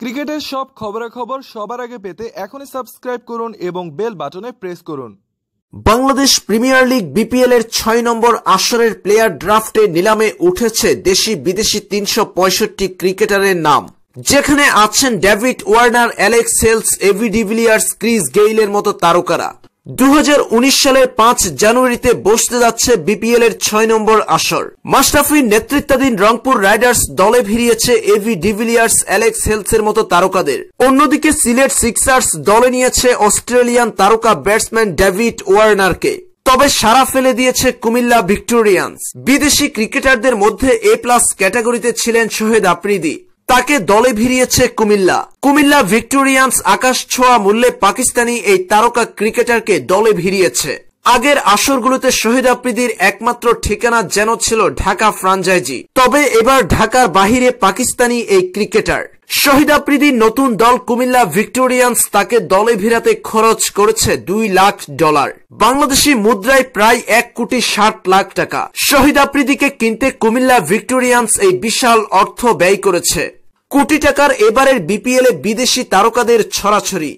ক্রিকেটের সব খবরাখবর সবার আগে পেতে এখনই সাবস্ক্রাইব করুন এবং বেল বাটনে প্রেস করুন বাংলাদেশ প্রিমিয়ার লিগ বিপিএল এর ছয় নম্বর আসরের প্লেয়ার ড্রাফটে নিলামে উঠেছে দেশি বিদেশি তিনশো ক্রিকেটারের নাম যেখানে আছেন David Warner Alex Hales AB de Villiers Chris গেইলের মতো তারকারা উনিশ সালের পাঁচ জানুয়ারিতে বসতে যাচ্ছে বিপিএল এর ছয় নম্বর আসর মাস্টাফি নেতৃত্বাধীন রংপুর রাইডার্স দলে ভিড়িয়েছে এভি ডিভিলিয়ার্স অ্যালেক্স হেলসের মতো তারকাদের অন্যদিকে সিলেট সিক্সার্স দলে নিয়েছে অস্ট্রেলিয়ান তারকা ব্যাটসম্যান ডেভিড ওয়ার্নারকে তবে সারা ফেলে দিয়েছে কুমিল্লা ভিক্টোরিয়ান্স বিদেশি ক্রিকেটারদের মধ্যে এ প্লাস ক্যাটাগরিতে ছিলেন শোহেদ আফ্রিদি তাকে দলে ভিড়িয়েছে কুমিল্লা কুমিল্লা ভিক্টোরিয়ান্স আকাশ ছোঁয়া মূল্যে পাকিস্তানি এই তারকা ক্রিকেটারকে দলে ভিড়িয়েছে আগের আসরগুলোতে শহীদ আফ্রিদির একমাত্র ঠিকানা যেন ছিল ঢাকা ফ্রাঞ্চাইজি তবে এবার ঢাকার বাহিরে পাকিস্তানি এই ক্রিকেটার শহীদ আফ্রিদির নতুন দল কুমিল্লা ভিক্টোরিয়ান্স তাকে দলে ভিড়াতে খরচ করেছে দুই লাখ ডলার বাংলাদেশি মুদ্রায় প্রায় এক কোটি ষাট লাখ টাকা শহীদ আফ্রিদিকে কিনতে কুমিল্লা ভিক্টোরিয়ান্স এই বিশাল অর্থ ব্যয় করেছে কোটি টাকার এবারের বিপিএলে বিদেশি তারকাদের ছড়াছড়ি